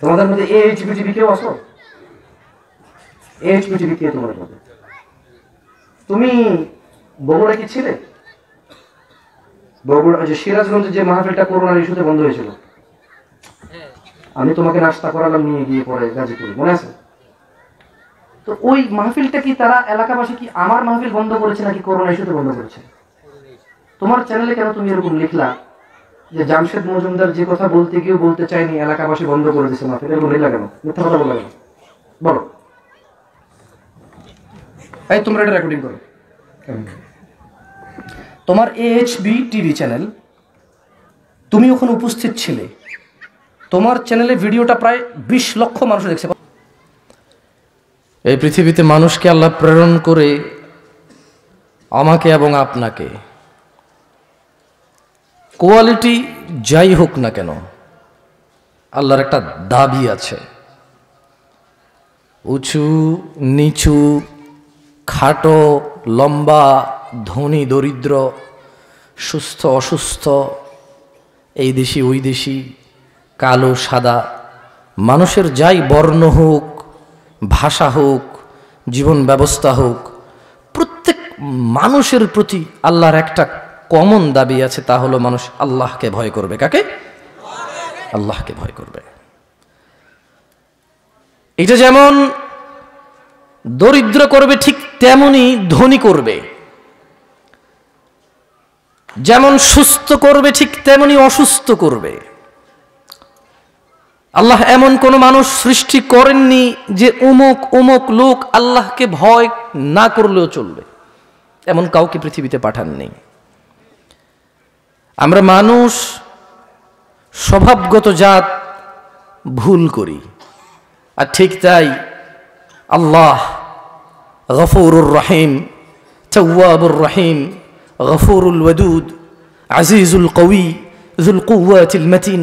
তোমাদের মধ্যে এইচ কেউ আসো এইচ কে তোমাদের মধ্যে তুমি বগুড়া কি ছিলে বগুড়া যে সিরাজগঞ্জে যে মাহফিলটা করোনার ইস্যুতে বন্ধ হয়েছিল আমি তোমাকে নাস্তা করালাম নিয়ে গিয়ে পরে গাজীপুরে মনে আছে তো ওই মাহফিলটা কি তারা এলাকাবাসী কি আমার মাহফিল বন্ধ করেছে নাকি করোনা ইস্যুতে বন্ধ করেছে তোমার চ্যানেলে কেন তুমি এরকম লিখলা যে জামশেদ মজুমদার যে কথা বলতে গিয়েও বলতে চাইনি এলাকাবাসী বন্ধ করে দিয়েছে মাহফিল এগুলো লাগে না মিথ্যা কথা বলে বলো এই তোমরা এটা রেকর্ডিং করো তোমার এএইচবি টিভি চ্যানেল তুমি ওখানে উপস্থিত ছিলে তোমার চ্যানেলে ভিডিওটা প্রায় বিশ লক্ষ মানুষ দেখছে এই পৃথিবীতে মানুষকে আল্লাহ প্রেরণ করে আমাকে এবং আপনাকে কোয়ালিটি যাই হোক না কেন আল্লাহর একটা দাবি আছে উঁচু নিচু খাটো লম্বা ধনী দরিদ্র সুস্থ অসুস্থ এই দেশি ওই দেশি কালো সাদা মানুষের যাই বর্ণ হোক ভাষা হোক জীবন ব্যবস্থা হোক প্রত্যেক মানুষের প্রতি আল্লাহর একটা কমন দাবি আছে তা হলো মানুষ আল্লাহকে ভয় করবে কাকে আল্লাহকে ভয় করবে এটা যেমন দরিদ্র করবে ঠিক তেমনি ধনী করবে যেমন সুস্থ করবে ঠিক তেমনি অসুস্থ করবে আল্লাহ এমন কোন মানুষ সৃষ্টি করেননি যে উমুক উমুক লোক আল্লাহকে ভয় না করলেও চলবে এমন কাউকে পৃথিবীতে পাঠাননি আমরা মানুষ স্বভাবগত জাত ভুল করি আর ঠিক তাই আল্লাহ গফুরুর রহিম চৌয়াবুর রহিম গফুরুল ওয়দুদ আজিজুল কবি জুল কুয়াতিল মতিন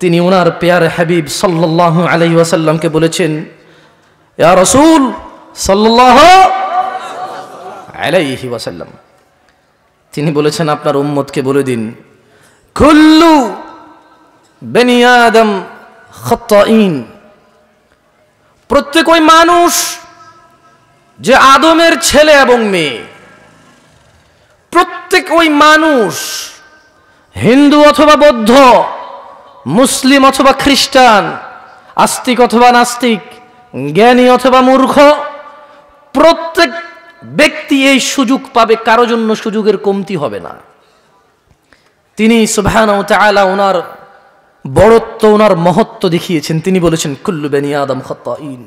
তিনি ওনার পেয়ার হাবিব সাল্লাহ আলহি ওয়াসাল্লামকে বলেছেন রসুল সাল্লাহ আলাইহি ওয়াসাল্লাম তিনি বলেছেন আপনার উম্মতকে বলে দিন খুল্লু বেনিয়াদম ইন প্রত্যেক ওই মানুষ যে আদমের ছেলে এবং মেয়ে প্রত্যেক ওই মানুষ হিন্দু অথবা বৌদ্ধ মুসলিম অথবা খ্রিস্টান আস্তিক অথবা নাস্তিক জ্ঞানী অথবা মূর্খ প্রত্যেক ব্যক্তি এই সুযোগ পাবে কারো জন্য সুযোগের কমতি হবে না তিনি সুবাহানা ওনার বড়ত্ব ওনার মহত্ব দেখিয়েছেন তিনি বলেছেন কুল্লু বেনি আদম খতাইন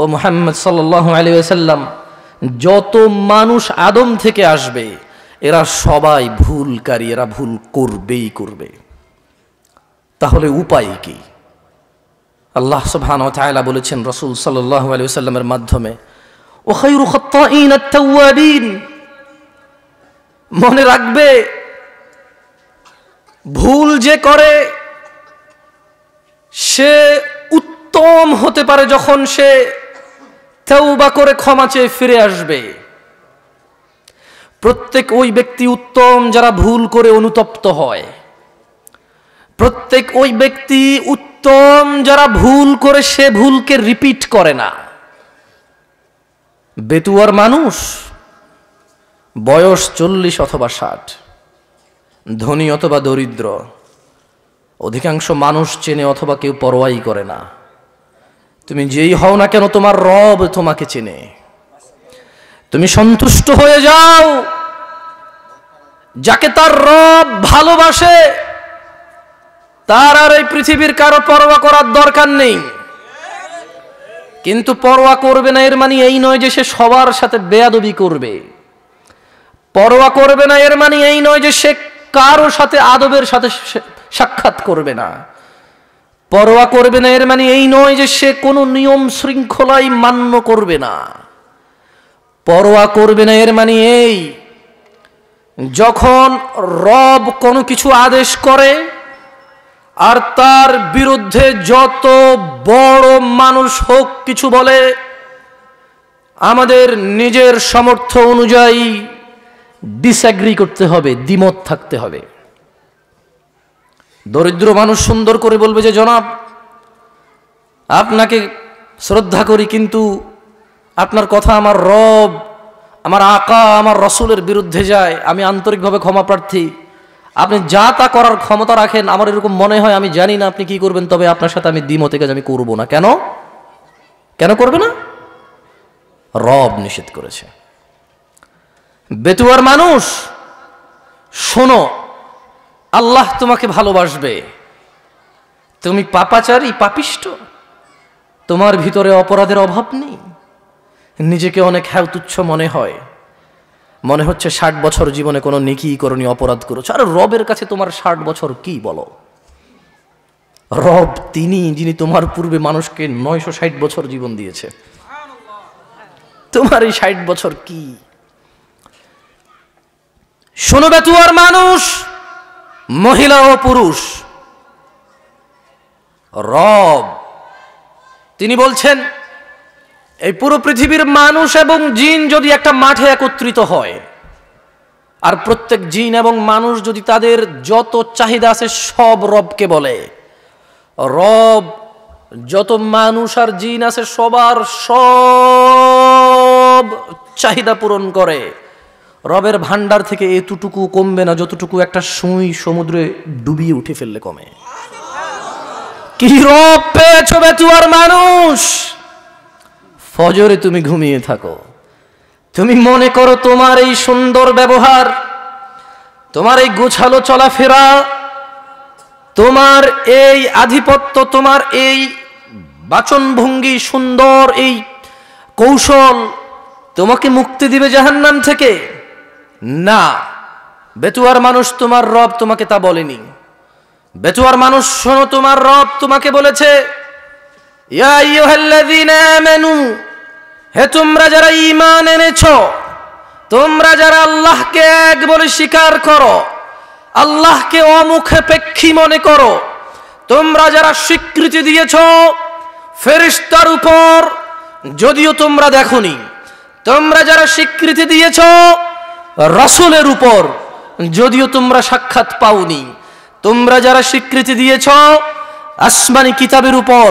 ও মোহাম্মদ সাল্লাহ সাল্লাম যত মানুষ আদম থেকে আসবে এরা সবাই ভুলকারী এরা ভুল করবেই করবে তাহলে উপায় কি আল্লাহ সুবাহান বলেছেন রসুল সাল্লাহ আলী সাল্লামের মাধ্যমে ওখাই রুখত্তাইন মনে রাখবে ভুল যে করে সে উত্তম হতে পারে যখন সে তেউবা করে ক্ষমা চেয়ে ফিরে আসবে প্রত্যেক ওই ব্যক্তি উত্তম যারা ভুল করে অনুতপ্ত হয় প্রত্যেক ওই ব্যক্তি উত্তম যারা ভুল করে সে ভুলকে রিপিট করে না বেতুয়ার মানুষ বয়স চল্লিশ অথবা ষাট ধনী অথবা দরিদ্র অধিকাংশ মানুষ চেনে অথবা কেউ পরোয়াই করে না তুমি যেই হও না কেন তোমার রব তোমাকে চেনে তুমি সন্তুষ্ট হয়ে যাও যাকে তার রব ভালোবাসে তার আর এই পৃথিবীর কারো পরোয়া করার দরকার নেই কিন্তু পরোয়া করবে না এর মানে এই নয় যে সে সবার সাথে বেয়াদবি করবে পরোয়া করবে না এর মানে এই নয় যে সে কারো সাথে আদবের সাথে সাক্ষাৎ করবে না পরোয়া করবে না এর মানে এই নয় যে সে কোনো নিয়ম শৃঙ্খলাই মান্য করবে না পরোয়া করবে না এর মানে এই যখন রব কোনো কিছু আদেশ করে আর তার বিরুদ্ধে যত বড় মানুষ হোক কিছু বলে আমাদের নিজের সমর্থ অনুযায়ী ডিসঅ্যাগ্রি করতে হবে দ্বিমত থাকতে হবে দরিদ্র মানুষ সুন্দর করে বলবে যে জনাব আপনাকে শ্রদ্ধা করি কিন্তু আপনার কথা আমার রব আমার আকা আমার রসুলের বিরুদ্ধে যায় আমি আন্তরিকভাবে ক্ষমা প্রার্থী আপনি যা তা করার ক্ষমতা রাখেন আমার এরকম মনে হয় আমি জানি না আপনি কি করবেন তবে আপনার সাথে আমি দ্বিমতে কাজ আমি করবো না কেন কেন করবে না রব নিষেধ করেছে বেতুয়ার মানুষ শোনো আল্লাহ তোমাকে ভালোবাসবে তুমি পাপাচারী পাপিষ্ট তোমার ভিতরে অপরাধের অভাব নেই নিজেকে অনেক হ্যাঁ তুচ্ছ মনে হয় মনে হচ্ছে ষাট বছর জীবনে কোনো নিকি করণীয় অপরাধ করেছো আর রবের কাছে তোমার ষাট বছর কি বলো রব তিনি যিনি তোমার পূর্বে মানুষকে নয়শো ষাট বছর জীবন দিয়েছে তোমার এই ষাট বছর কি শোনো বেতুয়ার মানুষ মহিলা ও পুরুষ রব তিনি বলছেন এই পুরো পৃথিবীর মানুষ এবং জিন যদি একটা মাঠে একত্রিত হয় আর প্রত্যেক জিন এবং মানুষ যদি তাদের যত চাহিদা আছে সব রবকে বলে রব যত মানুষ আর জিন আছে সবার সব চাহিদা পূরণ করে রবের ভান্ডার থেকে এতটুকু কমবে না যতটুকু একটা সুই সমুদ্রে ডুবিয়ে উঠে ফেললে কমে কি রব পেয়েছ আর মানুষ ফজরে তুমি ঘুমিয়ে থাকো তুমি মনে করো তোমার এই সুন্দর ব্যবহার তোমার এই গোছালো চলাফেরা তোমার এই আধিপত্য তোমার এই বাচনভঙ্গি সুন্দর এই কৌশল তোমাকে মুক্তি দিবে জাহান্নাম থেকে না বেতুয়ার মানুষ তোমার রব তোমাকে তা বলেনি বেতুয়ার মানুষ শোনো তোমার রব তোমাকে বলেছে হে তোমরা যারা ইমান এনেছ তোমরা যারা আল্লাহকে এক বলে স্বীকার করো আল্লাহকে অমুখে অমুখেপেক্ষী মনে করো তোমরা যারা স্বীকৃতি দিয়েছ ফেরিস্তার উপর যদিও তোমরা দেখনি তোমরা যারা স্বীকৃতি দিয়েছ রসুলের উপর যদিও তোমরা সাক্ষাৎ পাওনি তোমরা যারা স্বীকৃতি দিয়েছ আসমানি কিতাবের উপর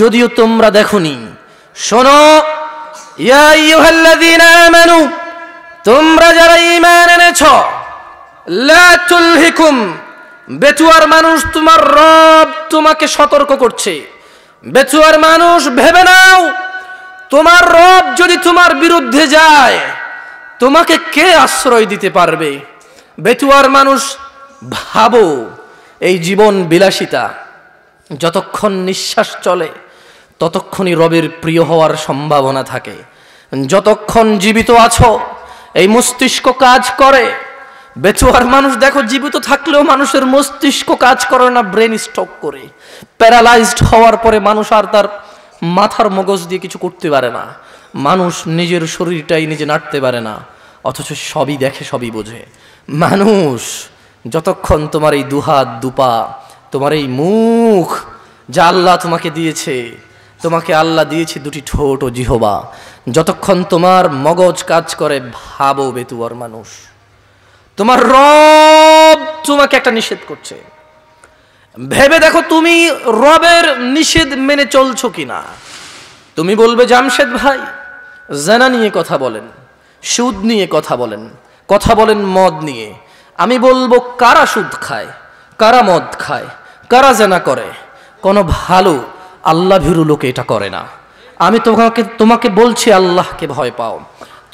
যদিও তোমরা দেখনি শোনো তোমরা যারা ইমান এনেছ হিকুম বেচুয়ার মানুষ তোমার রব তোমাকে সতর্ক করছে বেচুয়ার মানুষ ভেবে নাও তোমার রব যদি তোমার বিরুদ্ধে যায় তোমাকে কে আশ্রয় দিতে পারবে বেচুয়ার মানুষ ভাবো এই জীবন বিলাসিতা যতক্ষণ নিঃশ্বাস চলে ততক্ষণই রবের প্রিয় হওয়ার সম্ভাবনা থাকে যতক্ষণ জীবিত আছো এই মস্তিষ্ক কাজ করে বেচুয়ার মানুষ দেখো জীবিত থাকলেও মানুষের মস্তিষ্ক কাজ করে না ব্রেন স্ট্রোক করে প্যারালাইজড হওয়ার পরে মানুষ আর তার মাথার মগজ দিয়ে কিছু করতে পারে না মানুষ নিজের শরীরটাই নিজে নাড়তে পারে না অথচ সবই দেখে সবই বোঝে মানুষ যতক্ষণ তোমার এই দুহাত দুপা তোমার এই মুখ যা আল্লাহ তোমাকে দিয়েছে তোমাকে আল্লাহ দিয়েছে দুটি ঠোঁট ও জিহবা যতক্ষণ তোমার মগজ কাজ করে ভাবো বেতুয়ার মানুষ তোমার রব তোমাকে একটা নিষেধ করছে ভেবে দেখো তুমি রবের নিষেধ মেনে চলছো কি না তুমি বলবে জামশেদ ভাই জেনা নিয়ে কথা বলেন সুদ নিয়ে কথা বলেন কথা বলেন মদ নিয়ে আমি বলবো কারা সুদ খায় কারা মদ খায় কারা জেনা করে কোনো ভালো আল্লাহ ভিরু লোকে এটা করে না আমি তোমাকে তোমাকে বলছি আল্লাহকে ভয় পাও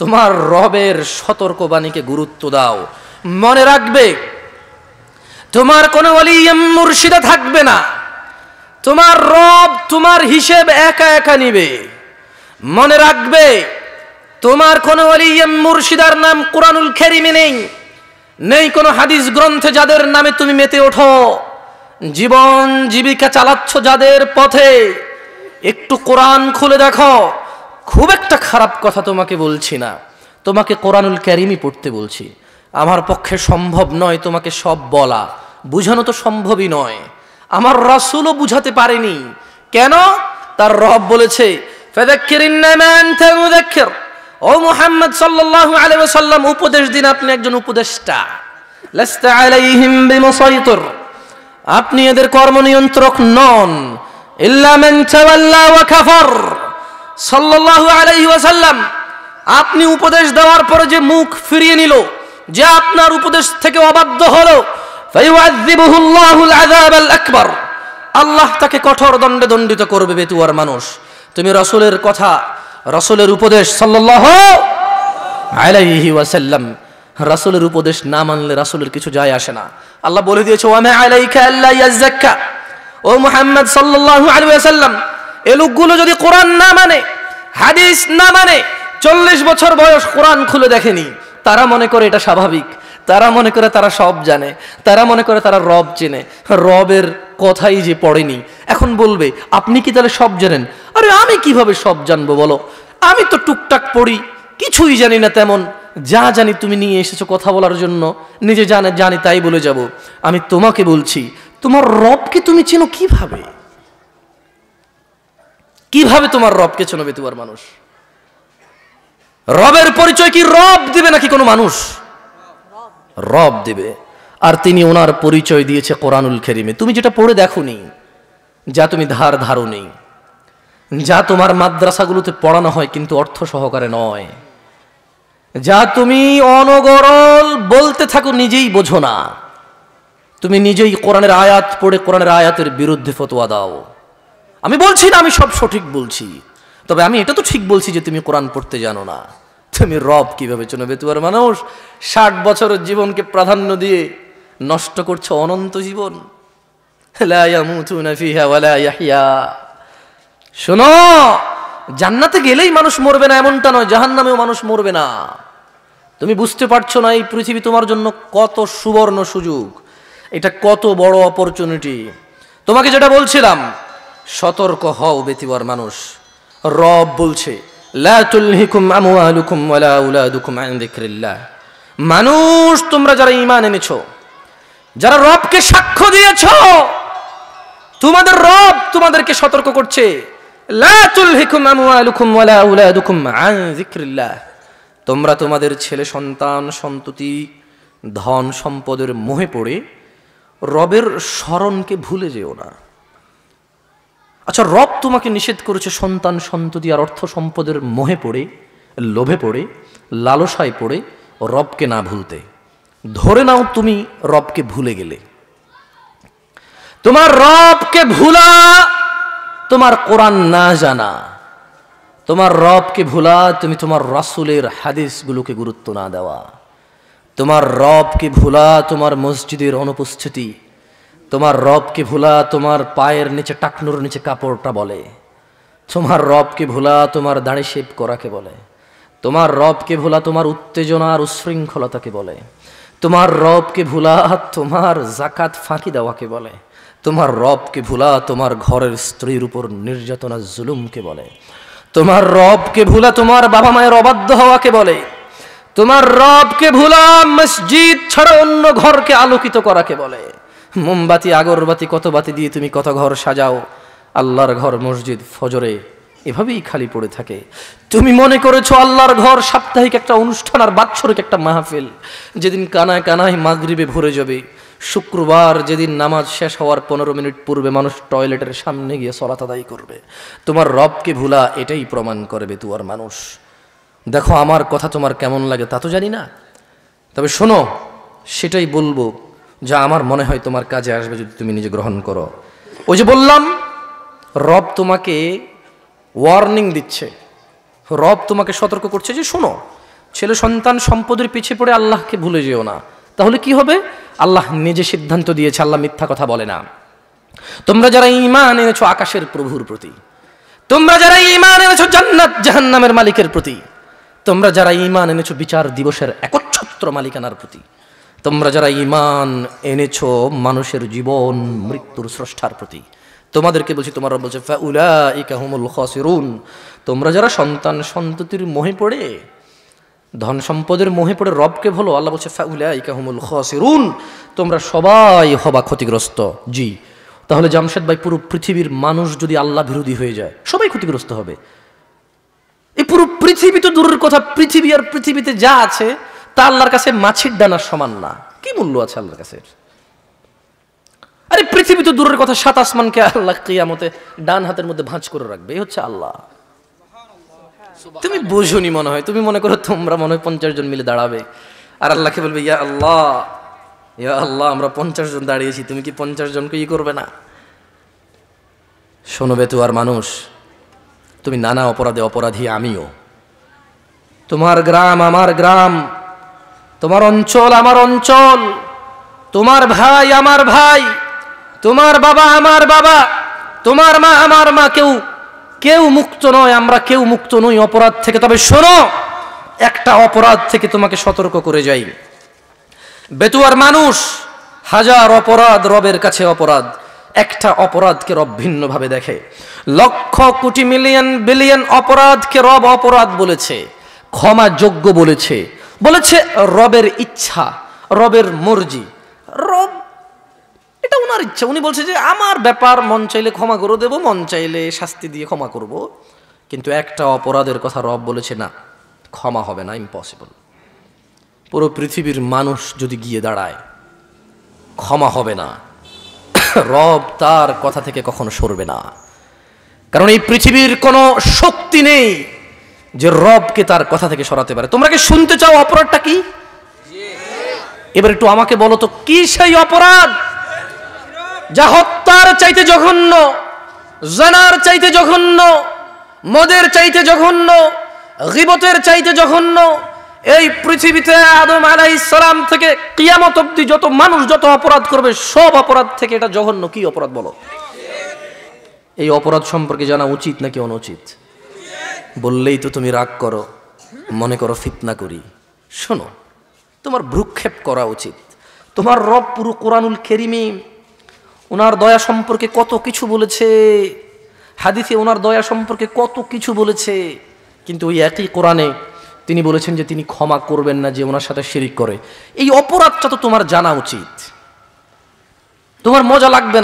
তোমার রবের সতর্কবাণীকে গুরুত্ব দাও মনে রাখবে তোমার কোনো মুর্শিদা থাকবে না তোমার রব তোমার হিসেব একা একা নিবে মনে রাখবে তোমার কোনো অলিয়াম মুর্শিদার নাম কোরআনুল খেরিমে নেই নেই কোনো হাদিস গ্রন্থে যাদের নামে তুমি মেতে ওঠো জীবন জীবিকা চালাচ্ছ যাদের পথে একটু কোরআন খুলে দেখো খুব একটা খারাপ কথা তোমাকে বলছি না তোমাকে কোরআনুল ক্যারিমি পড়তে বলছি আমার পক্ষে সম্ভব নয় তোমাকে সব বলা বুঝানো তো সম্ভবই নয় আমার রসুলও বুঝাতে পারেনি কেন তার রব বলেছে ও মুহাম্মদ সাল্লাল্লাহু আলাইহি সাল্লাম উপদেশ দিন আপনি একজন উপদেষ্টা আপনি এদের কর্মনিয়ন্ত্রক নন সাল্লাল্লাহু ওয়াসাল্লাম আপনি উপদেশ দেওয়ার পরে যে মুখ ফিরিয়ে নিল যে আপনার উপদেশ থেকে অবাধ্য হলো আল্লাহ তাকে কঠোর দণ্ডে দণ্ডিত করবে বেতুয়ার মানুষ তুমি রসুলের কথা রসুলের উপদেশ সাল্লাহ আলাইহি ওয়াসাল্লাম রাসুলের উপদেশ না মানলে রাসুলের কিছু যায় আসে না আল্লাহ বলে দিয়েছে আল্লাহ ও মোহাম্মদ সাল্লাল্লাহু আলাইহি এ লোকগুলো যদি কোরআন না মানে হাদিস না মানে চল্লিশ বছর বয়স কোরআন খুলে দেখেনি তারা মনে করে এটা স্বাভাবিক তারা মনে করে তারা সব জানে তারা মনে করে তারা রব চেনে রবের কথাই যে পড়েনি এখন বলবে আপনি কি তাহলে সব জানেন আরে আমি কিভাবে সব জানবো বলো আমি তো টুকটাক পড়ি কিছুই জানি না তেমন যা জানি তুমি নিয়ে এসেছো কথা বলার জন্য নিজে জানে জানি তাই বলে যাব আমি তোমাকে বলছি তোমার রবকে তুমি চেনো কিভাবে কিভাবে তোমার রবকে চেনো তোমার মানুষ রবের পরিচয় কি রব দিবে নাকি কোনো মানুষ রব দিবে আর তিনি ওনার পরিচয় দিয়েছে কোরআনুল খেরিমে তুমি যেটা পড়ে দেখো যা তুমি ধার ধারো যা তোমার মাদ্রাসাগুলোতে পড়ানো হয় কিন্তু অর্থ সহকারে নয় যা তুমি অনগরল বলতে থাকো নিজেই বোঝো না তুমি নিজেই কোরআনের আয়াত পড়ে কোরআনের আয়াতের বিরুদ্ধে ফতোয়া দাও আমি বলছি না আমি সব সঠিক বলছি তবে আমি এটা তো ঠিক বলছি যে তুমি কোরআন পড়তে জানো না তুমি রব কিভাবে চেনবে তোমার মানুষ ষাট বছরের জীবনকে প্রাধান্য দিয়ে নষ্ট করছে অনন্ত জীবন শোনো জান্নাতে গেলেই মানুষ মরবে না এমনটা নয় জাহান নামেও মানুষ মরবে না তুমি বুঝতে পারছো না এই পৃথিবী তোমার জন্য কত সুবর্ণ সুযোগ এটা কত বড় অপরচুনিটি তোমাকে যেটা বলছিলাম সতর্ক হও বেতিবার মানুষ রব বলছে মানুষ তোমরা যারা ইমান এনেছ যারা রবকে সাক্ষ্য দিয়েছ তোমাদের রব তোমাদেরকে সতর্ক করছে তোমরা তোমাদের ছেলে সন্তান সন্ততি ধন সম্পদের মোহে পড়ে রবের স্মরণকে ভুলে যেও না আচ্ছা রব তোমাকে নিষেধ করেছে সন্তান সন্ততি আর অর্থ সম্পদের মোহে পড়ে লোভে পড়ে লালসায় পড়ে রবকে না ভুলতে ধরে নাও তুমি রবকে ভুলে গেলে তোমার রবকে ভুলা তোমার কোরআন না জানা তোমার রবকে ভোলা তুমি তোমার রাসুলের হাদিসগুলোকে গুরুত্ব না দেওয়া তোমার রবকে ভোলা তোমার মসজিদের অনুপস্থিতি তোমার রবকে ভোলা তোমার পায়ের নিচে টাকনুর নিচে কাপড়টা বলে তোমার রবকে ভোলা তোমার দাঁড়ি শেপ করাকে বলে তোমার রবকে ভোলা তোমার উত্তেজনার উশৃঙ্খলতাকে বলে তোমার রবকে ভোলা তোমার জাকাত ফাঁকি দেওয়াকে বলে তোমার রবকে ভুলা তোমার ঘরের স্ত্রীর উপর নির্যাতনা জুলুমকে বলে তোমার রবকে ভুলা তোমার বাবা মায়ের অবাধ্য হওয়াকে বলে তোমার রবকে ভুলা মসজিদ ছাড়া অন্য ঘরকে আলোকিত করাকে বলে মোমবাতি আগরবাতি কত বাতি দিয়ে তুমি কত ঘর সাজাও আল্লাহর ঘর মসজিদ ফজরে এভাবেই খালি পড়ে থাকে তুমি মনে করেছো আল্লাহর ঘর সাপ্তাহিক একটা অনুষ্ঠান আর বাৎসরিক একটা মাহফিল যেদিন কানায় কানায় মাগরিবে ভরে যাবে শুক্রবার যেদিন নামাজ শেষ হওয়ার পনেরো মিনিট পূর্বে মানুষ টয়লেটের সামনে গিয়ে সলাত আদায় করবে তোমার রবকে ভুলা এটাই প্রমাণ করবে আর মানুষ দেখো আমার কথা তোমার কেমন লাগে তা তো জানি না তবে শোনো সেটাই বলবো যা আমার মনে হয় তোমার কাজে আসবে যদি তুমি নিজে গ্রহণ করো ওই যে বললাম রব তোমাকে ওয়ার্নিং দিচ্ছে রব তোমাকে সতর্ক করছে যে শোনো ছেলে সন্তান সম্পদের পিছিয়ে পড়ে আল্লাহকে ভুলে যেও না তাহলে কি হবে আল্লাহ নিজে সিদ্ধান্ত দিয়েছে আল্লাহ মিথ্যা কথা বলে না তোমরা যারা ইমান এনেছো আকাশের প্রভুর প্রতি তোমরা যারা ইমান এনেছো জান্নাত জাহান্নামের মালিকের প্রতি তোমরা যারা ইমান এনেছো বিচার দিবসের একচ্ছত্র মালিকানার প্রতি তোমরা যারা ইমান এনেছো মানুষের জীবন মৃত্যুর স্রষ্টার প্রতি তোমাদেরকে বলছি তোমার বলছে ফা ইকাহুমুল খসিরুন তোমরা যারা সন্তান সন্ততির মোহে পড়ে ধন সম্পদের মোহে পড়ে রবকে ভলো আল্লাহ বলছে ফাউলাইকাহুমুল তোমরা সবাই হবা ক্ষতিগ্রস্ত জি তাহলে জামশেদ ভাই পুরো পৃথিবীর মানুষ যদি আল্লাহ বিরোধী হয়ে যায় সবাই ক্ষতিগ্রস্ত হবে এই পুরো পৃথিবী তো দূরের কথা পৃথিবী আর পৃথিবীতে যা আছে তা আল্লাহর কাছে মাছির ডানার সমান না কি মূল্য আছে আল্লাহর কাছে আরে পৃথিবী তো দূরের কথা সাত আসমানকে আল্লাহ কিয়ামতে ডান হাতের মধ্যে ভাঁজ করে রাখবে এই হচ্ছে আল্লাহ তুমি বুঝুনি মনে হয় তুমি মনে করো তোমরা মনে হয় পঞ্চাশ জন মিলে দাঁড়াবে আর আল্লাহকে বলবে ইয়া আল্লাহ ইয়া আল্লাহ আমরা পঞ্চাশ জন দাঁড়িয়েছি তুমি কি পঞ্চাশ জনকে ই করবে না শোনবে তো আর মানুষ তুমি নানা অপরাধে অপরাধী আমিও তোমার গ্রাম আমার গ্রাম তোমার অঞ্চল আমার অঞ্চল তোমার ভাই আমার ভাই তোমার বাবা আমার বাবা তোমার মা আমার মা কেউ কেউ মুক্ত নয় আমরা কেউ মুক্ত নই অপরাধ থেকে তবে শোনো একটা অপরাধ থেকে তোমাকে সতর্ক করে যাই বেতুয়ার মানুষ হাজার অপরাধ রবের কাছে অপরাধ একটা অপরাধকে রব ভিন্নভাবে দেখে লক্ষ কোটি মিলিয়ন বিলিয়ন অপরাধকে রব অপরাধ বলেছে ক্ষমা যোগ্য বলেছে বলেছে রবের ইচ্ছা রবের মর্জি রব এটা ওনার ইচ্ছা উনি বলছে যে আমার ব্যাপার মন চাইলে ক্ষমা করে দেবো মন চাইলে শাস্তি দিয়ে ক্ষমা করব। কিন্তু একটা অপরাধের কথা রব বলেছে না ক্ষমা হবে না ইম্পসিবল পুরো পৃথিবীর মানুষ যদি গিয়ে দাঁড়ায় ক্ষমা হবে না রব তার কথা থেকে কখনো সরবে না কারণ এই পৃথিবীর কোনো শক্তি নেই যে রবকে তার কথা থেকে সরাতে পারে তোমরা কি শুনতে চাও অপরাধটা কি এবার একটু আমাকে বলো তো কি সেই অপরাধ যা হত্যার চাইতে জঘন্য জানার চাইতে জঘন্য মদের চাইতে জঘন্য গিবতের চাইতে জঘন্য এই পৃথিবীতে আদম আলাই সালাম থেকে কিয়ামত অব্দি যত মানুষ যত অপরাধ করবে সব অপরাধ থেকে এটা জঘন্য কি অপরাধ বলো এই অপরাধ সম্পর্কে জানা উচিত নাকি অনুচিত বললেই তো তুমি রাগ করো মনে করো ফিতনা করি শোনো তোমার ভ্রুক্ষেপ করা উচিত তোমার রব পুরো কোরআনুল খেরিমি ওনার দয়া সম্পর্কে কত কিছু বলেছে হাদিসে ওনার দয়া সম্পর্কে কত কিছু বলেছে কিন্তু ওই একই কোরআনে তিনি বলেছেন যে তিনি ক্ষমা করবেন না যে ওনার সাথে শিরিক করে এই অপরাধটা তো তোমার জানা উচিত তোমার মজা লাগবে